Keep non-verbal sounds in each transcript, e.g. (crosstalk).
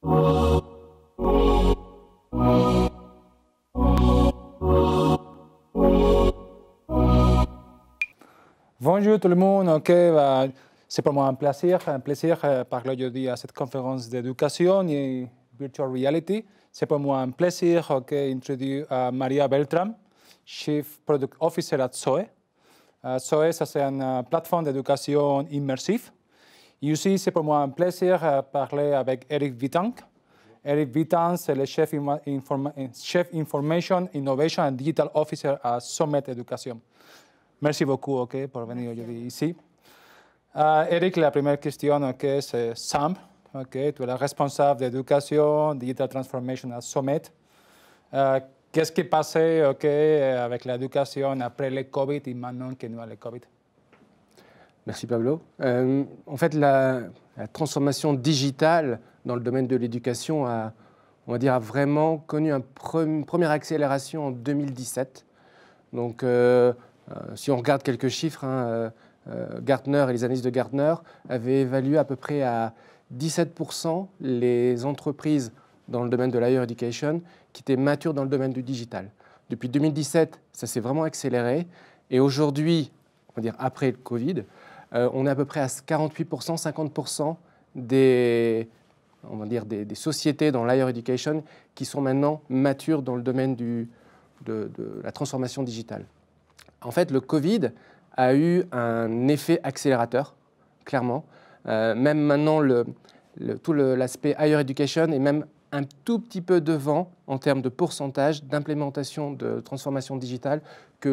Bonjour tout le monde, bah, c'est pour moi un plaisir, un plaisir de parler aujourd'hui à cette conférence d'éducation et virtual reality. C'est pour moi un plaisir d'introduire euh, Maria Beltram, Chief Product Officer à SOE. SOE, c'est une euh, plateforme d'éducation immersive Ici, c'est pour moi un plaisir de parler avec Eric Vitank. Eric Vitank, c'est le chef, d'information, euh, chef Information, Innovation et Digital Officer à Sommet Education. Merci beaucoup ok, pour venir aujourd'hui ici. Euh, Eric, la première question, c'est Sam, ok, tu es la responsable d'éducation, Digital Transformation à Sommet. Euh, qu'est-ce qui est passé avec l'éducation après le COVID et maintenant qu'il y a le COVID Merci Pablo. Euh, en fait, la, transformation digitale dans le domaine de l'éducation a, on va dire, vraiment connu une première accélération en 2017. Donc, euh, euh, si on regarde quelques chiffres, hein, Gartner et les analyses de Gartner avaient évalué à peu près à 17% les entreprises dans le domaine de l'higher education qui étaient matures dans le domaine du digital. Depuis 2017, ça s'est vraiment accéléré. Et aujourd'hui, on va dire après le Covid, euh, on est à peu près à 48%, 50% des, des, sociétés dans l'higher education qui sont maintenant matures dans le domaine de, la transformation digitale. En fait, le Covid a eu un effet accélérateur, clairement. Euh, même maintenant, tout l'aspect higher education est même un tout petit peu devant en termes de pourcentage d'implémentation de transformation digitale que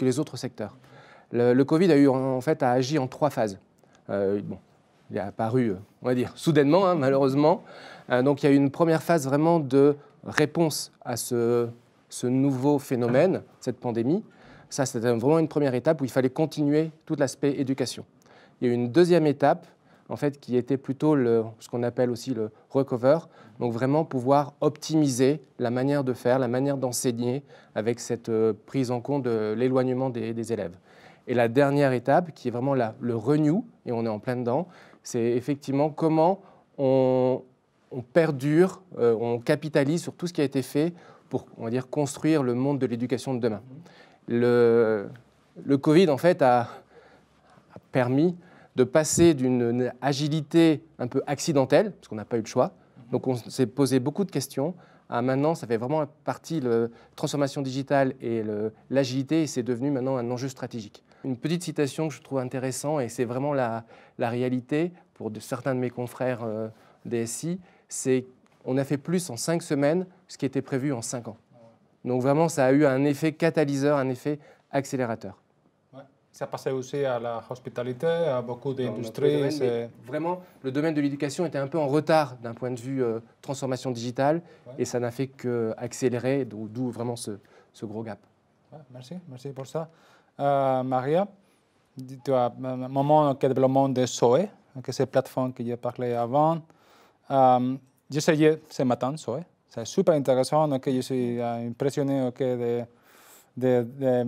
les autres secteurs le, Covid a en fait agi en trois phases. Euh, il est apparu, euh, on va dire, soudainement, hein, malheureusement. Euh, donc il y a eu une première phase vraiment de réponse à ce, nouveau phénomène, cette pandémie. Ça, c'était vraiment une première étape où il fallait continuer tout l'aspect éducation. Il y a eu une deuxième étape, en fait, qui était plutôt ce qu'on appelle aussi le recover, donc vraiment pouvoir optimiser la manière de faire, la manière d'enseigner avec cette prise en compte de l'éloignement des élèves. Et la dernière étape, qui est vraiment le renew, et on est en plein dedans, c'est effectivement comment on, perdure, euh, on capitalise sur tout ce qui a été fait pour, on va dire, construire le monde de l'éducation de demain. Le, Covid, en fait, a, permis de passer d'une agilité un peu accidentelle, parce qu'on n'a pas eu le choix, donc on s'est posé beaucoup de questions, à maintenant, ça fait vraiment partie, la transformation digitale et l'agilité, et c'est devenu maintenant un enjeu stratégique. Une petite citation que je trouve intéressante, et c'est vraiment la, réalité pour de, certains de mes confrères euh, DSI, c'est on a fait plus en cinq semaines ce qui était prévu en cinq ans. Donc vraiment, ça a eu un effet catalyseur, un effet accélérateur. Ça passait aussi à la hospitalité, à beaucoup d'industries. Vraiment, le domaine de l'éducation était un peu en retard d'un point de vue euh, transformation digitale et ça n'a fait qu'accélérer, d'où vraiment ce, gros gap. merci, merci pour ça. Euh, Maria, tu as un moment de développement de SOE, que c'est plateforme que j'ai parlé avant. Um, euh, j'ai essayé ce matin SOE. C'est super intéressant. je suis euh, impressionné de,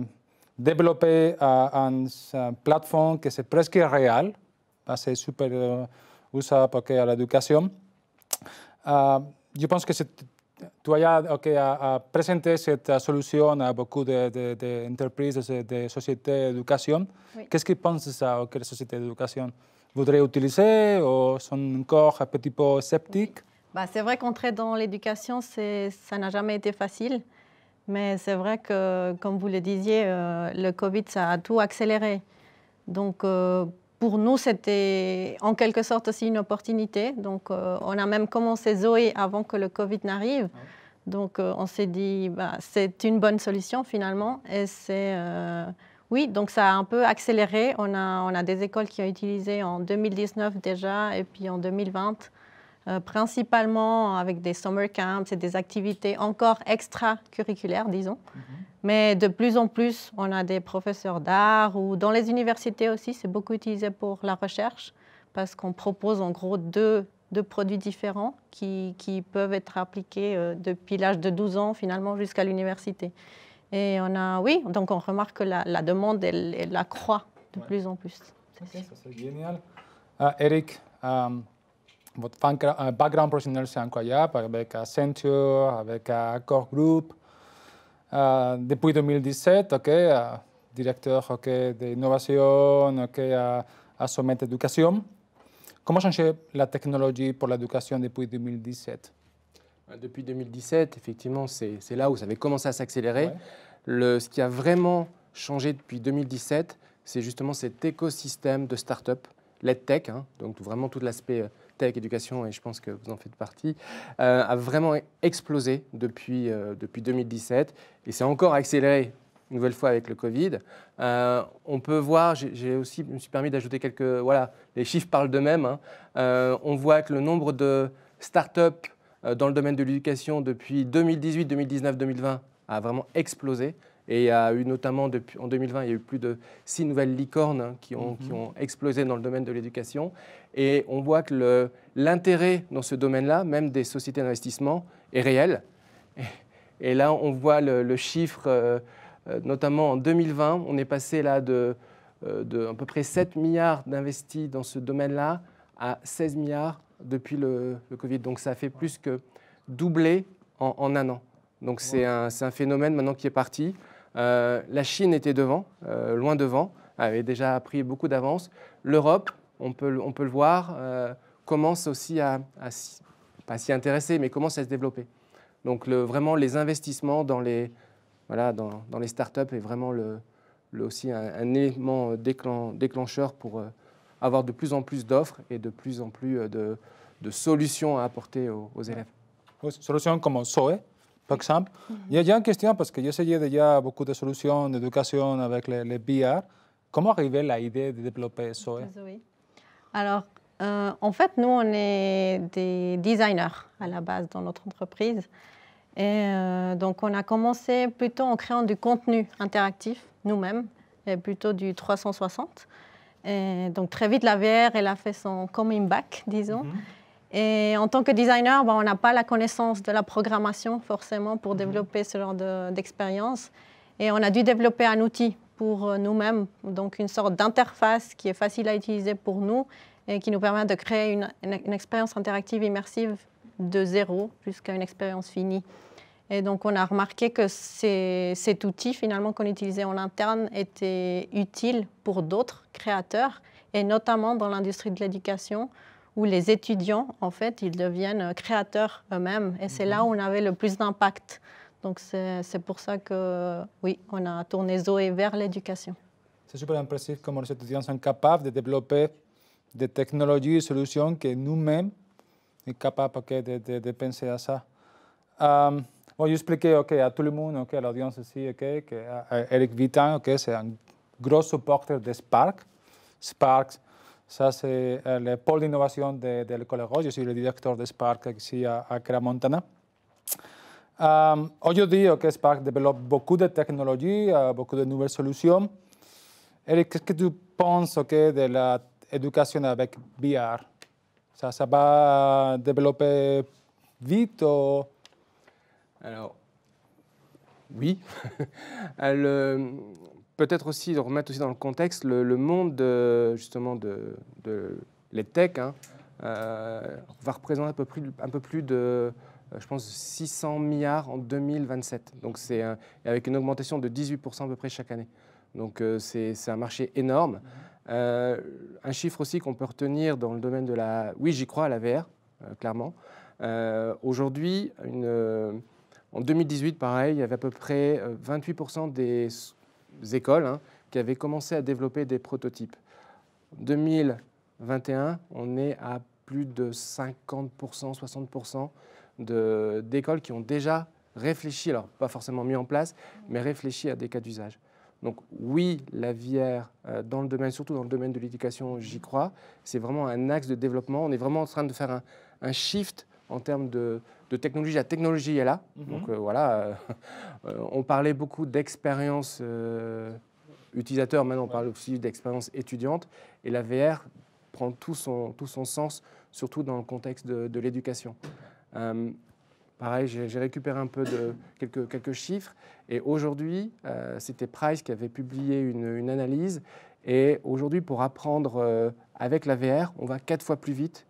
développer une un plateforme qui est presque réelle. Bah, c'est super usable pour à l'éducation. je pense que c'est tu as déjà a présenté cette solution à beaucoup d'entreprises, de, de, sociétés d'éducation. Qu'est-ce qu'ils pensent de ça, que les sociétés d'éducation voudraient utiliser ou sont encore un petit peu sceptiques bah, C'est vrai qu'entrer dans l'éducation, ça n'a jamais été facile. Mais c'est vrai que, comme vous le disiez, euh, le Covid, ça a tout accéléré. Donc, euh, pour nous, c'était en quelque sorte aussi une opportunité. Donc, euh, on a même commencé Zoé avant que le Covid n'arrive. Ah donc, euh, on s'est dit, bah, c'est une bonne solution finalement. Et c'est. Euh, oui, donc ça a un peu accéléré. On a, on a des écoles qui ont utilisé en 2019 déjà et puis en 2020. Euh, principalement avec des summer camps et des activités encore extracurriculaires, disons. Mhm. Mais de plus en plus, on a des professeurs d'art ou dans les universités aussi, c'est beaucoup utilisé pour la recherche parce qu'on propose en gros deux, deux produits différents qui, qui, peuvent être appliqués euh, depuis l'âge de 12 ans finalement jusqu'à l'université. Et on a, oui, donc on remarque que la, demande, elle, la accroît de plus en plus. ça c'est génial. Euh, Eric, votre eh, background professionnel, c'est incroyable, avec Accenture, avec Core Group. Eh, depuis 2017, ok, eh, directeur d'innovation à, Sommet Éducation. Comment changer la technologie pour l'éducation depuis 2017 Depuis 2017, effectivement, c'est là où ça avait commencé à s'accélérer. Ce qui a vraiment changé depuis 2017, c'est justement cet écosystème de start-up, l'EdTech, hein, donc vraiment tout l'aspect euh, tech, éducation, et je pense que vous en faites partie, euh, a vraiment explosé depuis, euh, depuis 2017 et c'est encore accéléré une nouvelle fois avec le Covid. Euh, on peut voir, j'ai aussi, je me suis permis d'ajouter quelques, voilà, les chiffres parlent d'eux-mêmes. Hein. on voit que le nombre de start-up dans le domaine de l'éducation depuis 2018, 2019, 2020 a vraiment explosé. Et il y a eu notamment depuis, en 2020, il y a eu plus de six nouvelles licornes hein, qui ont, qui mhm. ont explosé dans le domaine de l'éducation. Et on voit que l'intérêt dans ce domaine-là, même des sociétés d'investissement, est réel. Et, là, on voit le, chiffre, euh, euh, notamment en 2020, on est passé là de, euh, de à peu près 7 milliards d'investis dans ce domaine-là à 16 milliards depuis le, Covid. Donc ça fait plus que doubler en, un an. Donc c'est un, un, phénomène maintenant qui est parti. Euh, la Chine était devant, euh, loin devant, avait déjà pris beaucoup d'avance. L'Europe, on peut, on peut le voir, euh, commence aussi à, à s'y intéresser, mais commence à se développer. Donc vraiment, les investissements dans les, dans, startups est vraiment le, aussi un, élément déclencheur pour avoir de plus en plus d'offres et de plus en plus de, solutions à apporter aux, élèves. Solutions comme SOE, par exemple, il y, a, une question, parce que j'essayais déjà beaucoup de solutions d'éducation avec les, les Comment Comment à l'idée de développer SOE e? e. Alors, euh, en fait, nous, on est des designers à la base dans notre entreprise. Et euh, donc, on a commencé plutôt en créant du contenu interactif nous-mêmes, et plutôt du 360. Et donc, très vite, la VR, elle a fait son coming back, disons. Et en tant que designer, ben, on n'a pas la connaissance de la programmation forcément pour mhm. développer ce genre d'expérience. et on a dû développer un outil pour euh, nous-mêmes, donc une sorte d'interface qui est facile à utiliser pour nous et qui nous permet de créer une, expérience interactive immersive de zéro jusqu'à une expérience finie. Et donc on a remarqué que cet outil finalement qu'on utilisait en interne était utile pour d'autres créateurs et notamment dans l'industrie de l'éducation où les étudiants, en fait, ils deviennent créateurs eux-mêmes. Et c'est là mhm. où on avait le plus d'impact. Donc c'est pour ça que, oui, on a tourné Zoé vers l'éducation. C'est super impressionnant comment les étudiants sont capables de développer des technologies et solutions que nous-mêmes sommes capables de, penser à ça. Euh, je bon, j'expliquais ok, à tout le monde, ok, à l'audience aussi, okay, que Eric Vitan, c'est un gros supporter de Spark. Spark, se hace eh, el polo de innovación del colegio. Yo soy el director de Spark aquí a, a Montana. Um, hoy yo digo que Spark desarrolla de tecnología, de nuevas soluciones. Eric, ¿qué tú piensas que de la educación avec VR? ¿se va a desarrollar vite Bueno, Alors, oui. (laughs) peut-être aussi de remettre aussi dans le contexte le, monde de, justement de, les tech hein. euh, va représenter un peu plus, un peu plus de euh, je pense 600 milliards en 2027. Donc c'est avec une augmentation de 18% à peu près chaque année. Donc euh, c'est, un marché énorme. un chiffre aussi qu'on peut retenir dans le domaine de la... Oui, j'y crois, à la VR, clairement. Aujourd'hui, une, en 2018, pareil, il y avait à peu près 28% des écoles hein, qui avaient commencé à développer des prototypes. 2021, on est à plus de 50%, 60% d'écoles qui ont déjà réfléchi, alors pas forcément mis en place, mais réfléchi à des cas d'usage. Donc oui, la VR, euh, dans le domaine, surtout dans le domaine de l'éducation, j'y crois. C'est vraiment un axe de développement. On est vraiment en train de faire un, un shift en termes de, technologie. La technologie est là. Mhm. Donc euh, voilà, euh, euh, on parlait beaucoup d'expérience utilisateur, maintenant on parle aussi d'expérience étudiante. Et la VR prend tout son, tout son sens, surtout dans le contexte de, l'éducation. Pareil, j'ai récupéré un peu de quelques, quelques chiffres. Et aujourd'hui, c'était Price qui avait publié une, analyse. Et aujourd'hui, pour apprendre avec la VR, on va quatre fois plus vite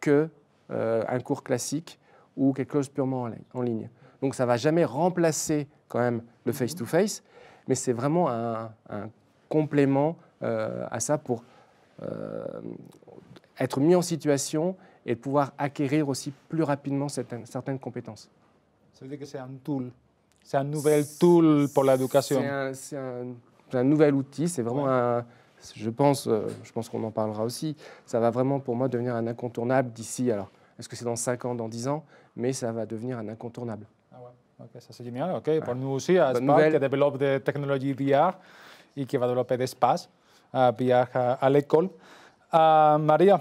que euh, un cours classique ou quelque chose purement en ligne. Donc ça ne va jamais remplacer quand même le mhm. face-to-face, mais c'est vraiment un, complément euh, à ça pour euh, être mis en situation et pouvoir acquérir aussi plus rapidement certaines, compétences. Ça veut dire que c'est un tool, c'est un nouvel tool pour l'éducation. C'est un, nouvel outil, c'est vraiment un je pense, euh, je pense qu'on en parlera aussi, ça va vraiment pour moi devenir un incontournable d'ici. Alors, est-ce que c'est dans 5 ans, dans 10 ans Mais ça va devenir un incontournable. Ah ouais, ça c'est génial. Ok, Pour nous aussi, à qui développe des technologies VR et qui va développer des espaces euh, VR euh, à l'école. Maria,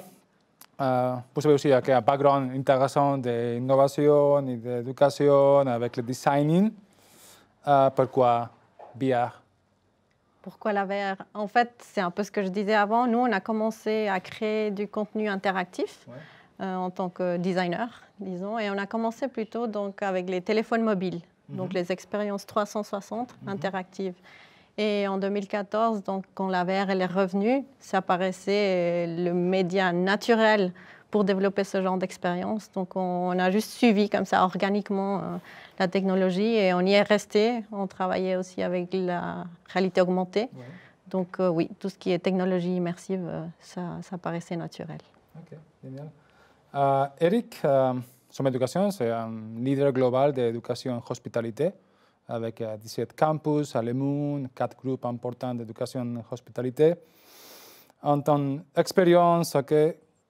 vous savez aussi qu'il y a un background intéressant d'innovation et d'éducation avec le designing. pourquoi VR pourquoi la VR En fait, c'est un peu ce que je disais avant. Nous, on a commencé à créer du contenu interactif euh, en tant que designer, disons, et on a commencé plutôt donc avec les téléphones mobiles, donc mhm. les expériences 360 mhm. interactives. Et en 2014, donc, quand la VR est revenue, ça paraissait le média naturel pour développer ce genre d'expérience. Donc on, a juste suivi comme ça organiquement euh, la technologie et on y est resté. On travaillait aussi avec la réalité augmentée. Donc euh, oui, tout ce qui est technologie immersive, euh, ça, ça, paraissait naturel. Ok, génial. Eric, son éducation, c'est un leader global d'éducation hospitalité avec 17 campus à Lemoon, 4 groupes importants d'éducation hospitalité. En tant qu'expérience, OK.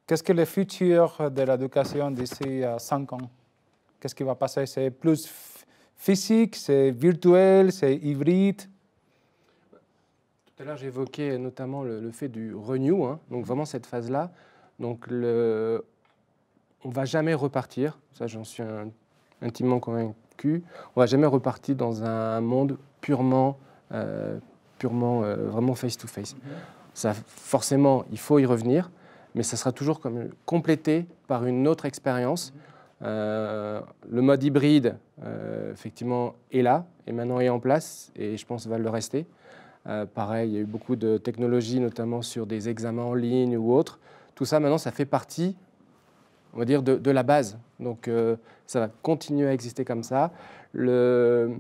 Qu'est-ce que le futur de l'éducation d'ici à 5 ans Qu'est-ce qui va passer C'est plus physique, c'est virtuel, c'est hybride Tout à l'heure, j'évoquais notamment le, fait du renew, hein. donc vraiment cette phase-là. Donc, le, on ne va jamais repartir, ça j'en suis intimement convaincu, on ne va jamais repartir dans un monde purement, euh, purement euh, vraiment face-to-face. Mm-hmm. Ça, forcément, il faut y revenir mais ça sera toujours comme, complété par une autre expérience. Euh, le mode hybride, euh, effectivement, est là, et maintenant est en place, et je pense va le rester. Euh, pareil, il y a eu beaucoup de technologies, notamment sur des examens en ligne ou autres. Tout ça, maintenant, ça fait partie, on va dire, de, la base. Donc, ça va continuer à exister comme ça. Le,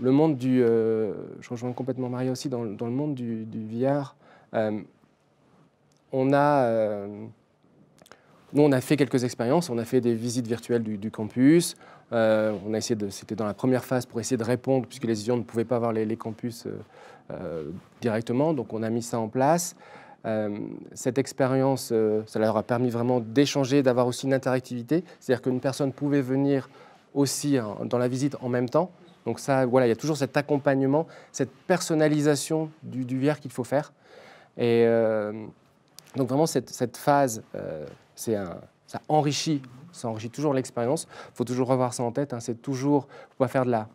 le monde du... je rejoins complètement Maria aussi, dans, le monde du, du VR, on a, euh, nous, on a fait quelques expériences. On a fait des visites virtuelles du, campus. Euh, on a essayé de, c'était dans la première phase pour essayer de répondre, puisque les étudiants ne pouvaient pas voir les, campus euh, directement. Donc, on a mis ça en place. cette expérience, ça leur a permis vraiment d'échanger, d'avoir aussi une interactivité. C'est-à-dire qu'une personne pouvait venir aussi hein, dans la visite en même temps. Donc ça, voilà, il y a toujours cet accompagnement, cette personnalisation du, du VR qu'il faut faire. Et donc vraiment, cette, phase, euh, ça enrichit, ça enrichit toujours l'expérience. Il faut toujours revoir ça en tête. Hein. c'est toujours, faut pas faire de la...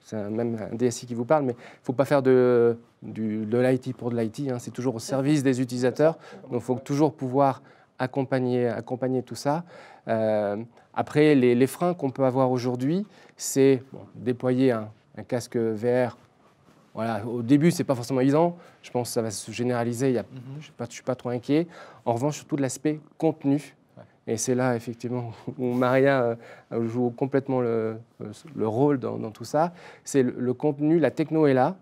C'est même un DSI qui vous parle, mais il faut pas faire de, l'IT pour de l'IT. Hein. c'est toujours au service des utilisateurs. Donc il faut toujours pouvoir accompagner, accompagner tout ça. Euh, après, les, freins qu'on peut avoir aujourd'hui, c'est déployer un, un casque VR au début, c'est pas forcément évident. Je pense que ça va se généraliser. Mhm. Je ne suis, pas trop inquiet. En revanche, surtout de l'aspect contenu. Et c'est là, effectivement, (laughs) où Maria euh, joue complètement le, euh, rôle dans, tout ça. C'est le, contenu, la techno est là.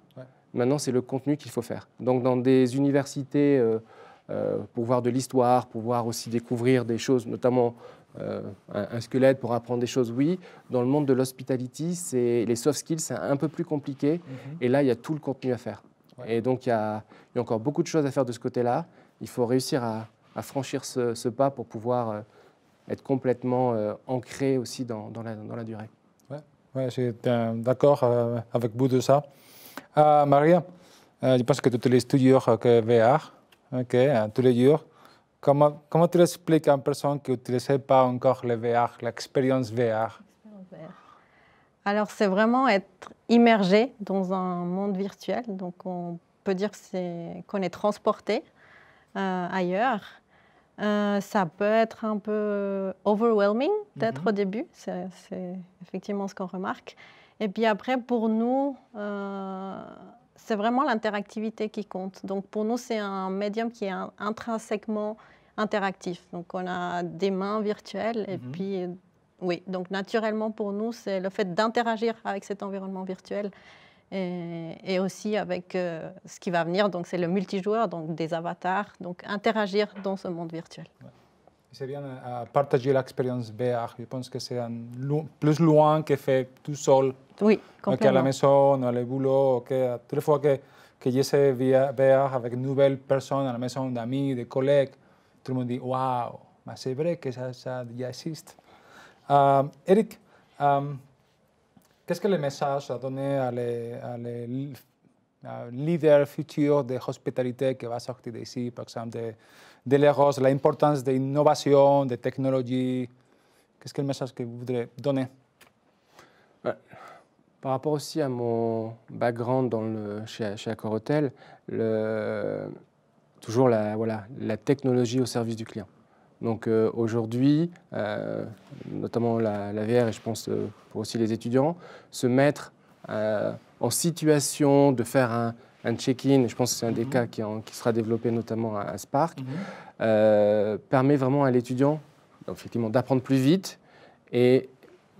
Maintenant, c'est le contenu qu'il faut faire. Donc, dans des universités, euh, pour voir de l'histoire, pour voir aussi découvrir des choses, notamment euh, un squelette pour apprendre des choses, oui. Dans le monde de l'hospitality, c'est les soft skills, c'est un peu plus compliqué. Mhm. Et là, il y a tout le contenu à faire. Et donc, il y, a, encore beaucoup de choses à faire de ce côté-là. Il faut réussir à, franchir ce, pas pour pouvoir euh, être complètement euh, ancré aussi dans, dans, la, durée. Oui, ouais je suis d'accord avec vous de ça. Maria, je pense que tu les studios que VR, okay, hein, tous les jours. Comment, tu l'expliques à une personne qui n'utilisait pas encore le VR, l'expérience VR Alors, c'est vraiment être immergé dans un monde virtuel. Donc, on peut dire qu'on est, transporté euh, ailleurs. Euh, ça peut être un peu overwhelming, peut-être mhm. au début. C'est effectivement ce qu'on remarque. Et puis après, pour nous, euh, c'est vraiment l'interactivité qui compte. Donc pour nous, c'est un médium qui est intrinsèquement interactif. Donc on a des mains virtuelles et mhm. puis euh, oui, donc naturellement pour nous, c'est le fait d'interagir avec cet environnement virtuel et, aussi avec euh, ce qui va venir, donc c'est le multijoueur, donc des avatars, donc interagir dans ce monde virtuel. C'est bien euh, à partager l'expérience VR. Je pense que c'est plus loin que fait tout seul. Oui, complètement. Qu'à la maison, au boulot, que, toutes les fois que, que via VR avec une nouvelle personne à la maison, d'amis, de collègues, tout le monde dit Waouh, c'est vrai que ça, ça existe. Um, Eric, um, qu'est-ce que le message à donner à les, leader futur de l'hospitalité qui va sortir d'ici, par exemple, de, de l'EROS, l'importance de l'innovation, de la technologie. Qu'est-ce que le message que vous voudrez donner bah, Par rapport aussi à mon background dans le, chez, chez le, toujours la, voilà, la technologie au service du client. Donc euh, aujourd'hui, euh, notamment la, VR et je pense euh, pour aussi les étudiants, se mettre en situation de faire un, check-in, je pense que c'est un des mhm. cas qui, sera développé notamment à, Spark, mhm. permet vraiment à l'étudiant effectivement d'apprendre plus vite, et,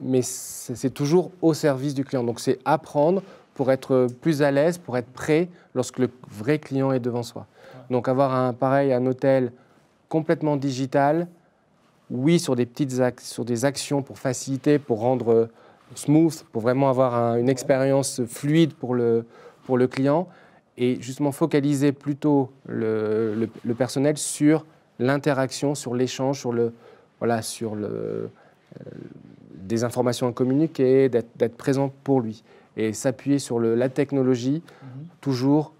mais c'est toujours au service du client. Donc c'est apprendre pour être plus à l'aise, pour être prêt lorsque le vrai client est devant soi. Donc avoir un pareil, un hôtel complètement digital, oui, sur des petites sur des actions pour faciliter, pour rendre euh, smooth, pour vraiment avoir une expérience fluide pour le, client, et justement focaliser plutôt le, personnel sur l'interaction, sur l'échange, sur euh, des informations à communiquer, d'être présent pour lui et s'appuyer sur la technologie, mmh toujours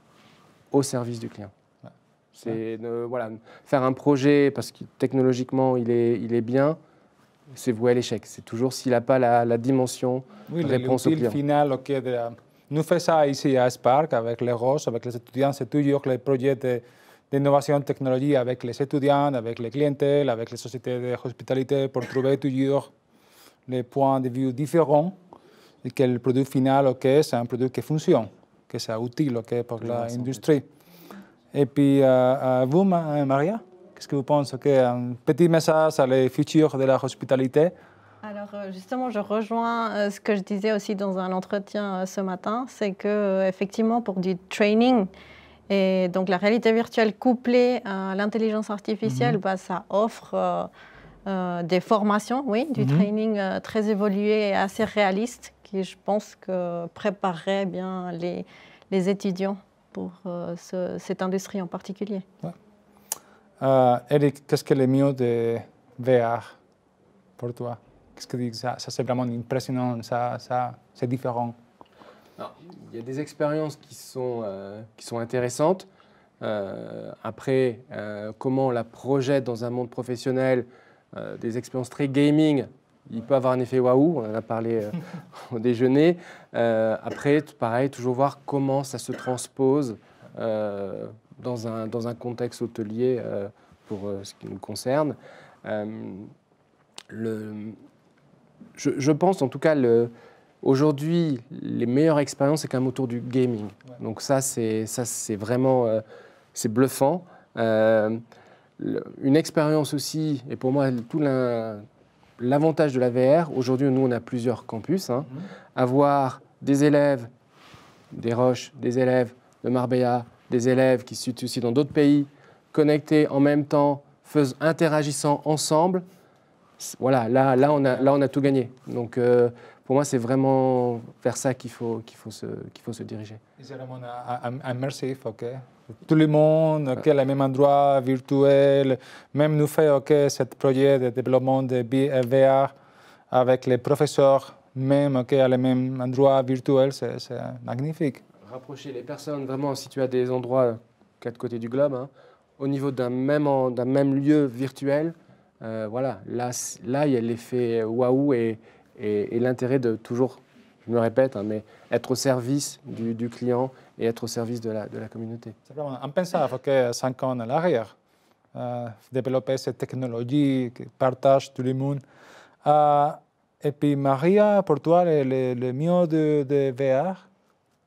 au service du client. C'est de voilà, faire un projet parce que technologiquement il est, bien, c'est voué à l'échec. C'est toujours s'il n'a pas la, dimension oui, réponse au client. final, ok. De Nous faisons ça ici à Spark avec les ROS, avec les étudiants. C'est toujours le projet d'innovation de technologie avec les étudiants, avec les clientèles, avec les sociétés d'hospitalité pour trouver toujours les points de vue différents et que le produit final, c'est un produit qui fonctionne, que c'est utile pour l'industrie. Et puis, euh, euh vous, euh, Maria, qu'est-ce que vous pensez Un euh, petit message à les futurs de la hospitalité alors justement, je rejoins ce que je disais aussi dans un entretien ce matin, c'est que effectivement pour du training et donc la réalité virtuelle couplée à l'intelligence artificielle, mhm. bah, ça offre des formations, oui, du mhm. training très évolué et assez réaliste qui, je pense, que préparerait bien les, les étudiants pour euh, cette industrie en particulier. Euh, Eric, qu'est-ce qu'elle le mieux de VR pour toi Qu'est-ce que ça, c'est vraiment impressionnant, ça, ça c'est différent. il y a des expériences qui sont, euh, qui sont intéressantes. après, comment on la projette dans un monde professionnel, des expériences très gaming, il peut avoir un effet waouh, on en a parlé euh, (laughs) au déjeuner. Euh, après, pareil, toujours voir comment ça se transpose euh, dans, un, dans un contexte hôtelier pour ce qui nous concerne. le, je, pense en tout cas, le, aujourd'hui, les meilleures expériences, c'est quand même autour du gaming. Donc ça, c'est, ça, c'est vraiment c'est bluffant. une expérience aussi, et pour moi, tout l'un l'avantage de la VR, aujourd'hui, nous, on a plusieurs campus. Hein. Mhm. Avoir des élèves des Roches, des élèves de Marbella, des élèves qui se situent aussi dans d'autres pays, connectés en même temps, interagissant ensemble, voilà, là, là, on, a, là, on a tout gagné. Donc, euh, pour moi, c'est vraiment vers ça qu'il faut, qu'il faut, se, faut se diriger tout le monde, est le même endroit virtuel, même nous fait ce projet de développement de VR avec les professeurs, même okay, à le même endroit virtuel, c'est magnifique. Rapprocher les personnes vraiment situées à des endroits quatre côtés du globe, hein, au niveau d'un même, même lieu virtuel, euh, voilà, là, il y a l'effet waouh et, l'intérêt de toujours, je me répète, hein, mais être au service du, du client et être au service de la, communauté. C'est vraiment que cinq ans à l'arrière, eh, développer cette technologie, partage tout le monde. Eh, et puis Maria, pour toi, le, le, mieux de, VR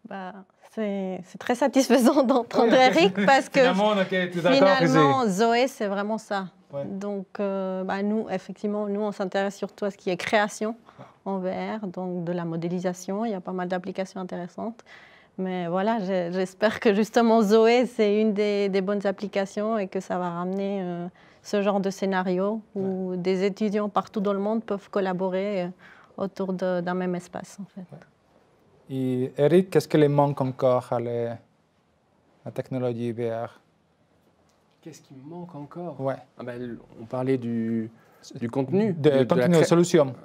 bah, c'est très satisfaisant d'entendre Eric parce que finalement, Zoé, c'est vraiment ça. Donc, euh, bah, nous, effectivement, nous, on s'intéresse surtout à ce qui est création en VR, donc de la modélisation. Il y a pas mal d'applications intéressantes. Mais voilà, j'espère que justement Zoé, c'est une des, bonnes applications et que ça va ramener euh, ce genre de scénario où des étudiants partout dans le monde peuvent collaborer euh, autour d'un même espace. En fait. Et Eric, qu'est-ce qui manque encore à, la technologie VR Qu'est-ce qui manque encore ouais. Ah ben, on parlait du, du contenu. De, de, la solution.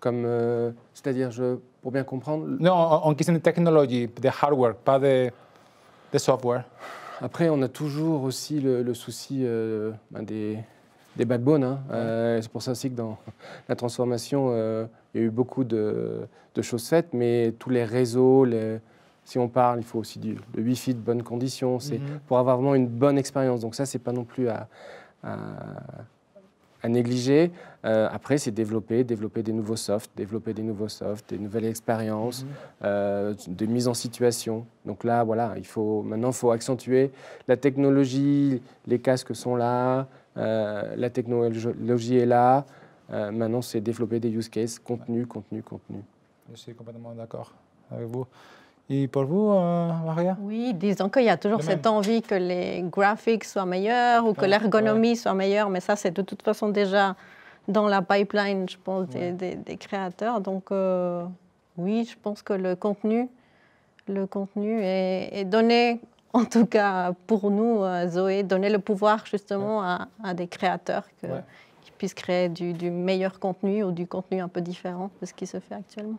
Comme, euh, c'est-à-dire, je pour bien comprendre. Non, en question de technologie, de hardware, pas de, software. Après, on a toujours aussi le, souci euh, ben, des, des, backbones. Hein. Euh, c'est pour ça aussi que dans (laughs) la transformation, euh, il y a eu beaucoup de, de, choses faites, mais tous les réseaux, si on parle, il faut aussi du, le Wi-Fi de bonnes conditions, c'est mhm. pour avoir vraiment une bonne expérience. Donc ça, c'est pas non plus à à négliger. Euh, après, c'est développer, développer des nouveaux softs, développer des nouveaux softs, des nouvelles expériences, mhm. euh, des euh, de mise en situation. Donc là, voilà, il faut maintenant, il faut accentuer la technologie. Les casques sont là, euh, la technologie est là. maintenant, c'est développer des use cases, contenu, contenu, contenu. Je suis complètement d'accord avec vous. Et pour vous, euh, Maria Oui, disons qu'il y a toujours cette envie que les graphiques soient meilleurs ou que ah, l'ergonomie soit meilleure, mais ça, c'est de toute façon déjà dans la pipeline, je pense, des, créateurs. Donc, euh, oui, je pense que le contenu, le contenu est, donné, (laughs) en tout cas pour nous, Zoé, donner le pouvoir justement à, des créateurs qui puissent créer du meilleur contenu ou du contenu un peu différent de ce qui se fait actuellement.